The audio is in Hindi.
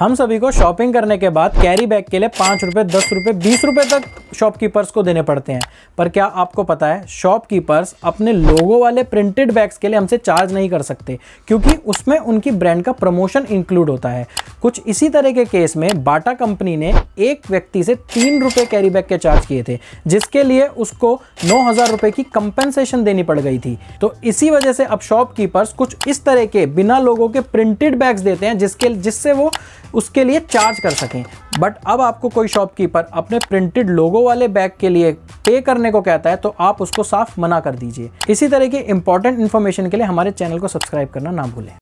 हम सभी को शॉपिंग करने के बाद कैरी बैग के लिए पाँच रुपये दस रुपये बीस रुपये तक शॉपकीपर्स को देने पड़ते हैं पर क्या आपको पता है शॉपकीपर्स अपने लोगों वाले प्रिंटेड बैग्स के लिए हमसे चार्ज नहीं कर सकते क्योंकि उसमें उनकी ब्रांड का प्रमोशन इंक्लूड होता है कुछ इसी तरह के केस में बाटा कंपनी ने एक व्यक्ति से तीन रुपये कैरी बैग के चार्ज किए थे जिसके लिए उसको नौ हज़ार रुपये की कंपनसेशन देनी पड़ गई थी तो इसी वजह से अब शॉपकीपर्स कुछ इस तरह के बिना लोगों के प्रिंटेड बैग्स देते हैं जिसके जिससे वो उसके लिए चार्ज कर सकें बट अब आपको कोई शॉपकीपर अपने प्रिंटेड लोगो वाले बैग के लिए पे करने को कहता है तो आप उसको साफ मना कर दीजिए इसी तरह की इंपॉर्टेंट इन्फॉर्मेशन के लिए हमारे चैनल को सब्सक्राइब करना ना भूलें